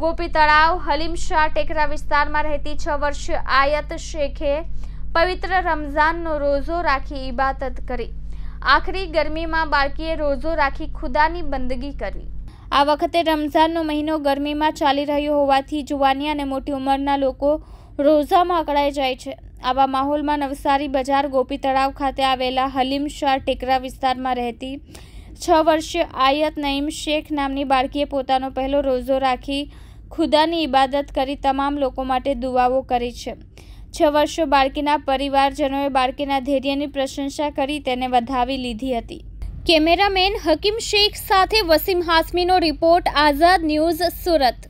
ગોપી તળાવ હલીમ ટેકરા વિસ્તારમાં રહેતી છ વર્ષ આયત શેખે પવિત્ર રમઝાનનો રોઝો રાખી ઇબાદત કરી આખરી ગરમીમાં બાળકીએ રોઝો રાખી ખુદાની બંદગી કરી આ વખતે રમઝાનનો મહિનો ગરમીમાં ચાલી રહ્યો હોવાથી જુવાની અને મોટી ઉંમરના લોકો રોઝામાં અકળાઈ જાય છે આવા માહોલમાં નવસારી બજાર ગોપી તળાવ ખાતે આવેલા હલીમ ટેકરા વિસ્તારમાં રહેતી છ વર્ષીય આયત નઈમ શેખ નામની બાળકીએ પોતાનો પહેલો રોઝો રાખી ખુદાની ઇબાદત કરી તમામ લોકો માટે દુઆઓ કરી છે છ વર્ષો બાળકીના પરિવારજનોએ બાળકીના ધૈર્યની પ્રશંસા કરી તેને વધાવી લીધી હતી કેમેરામેન હકીમ શેખ સાથે વસીમ હાસમીનો રિપોર્ટ આઝાદ ન્યૂઝ સુરત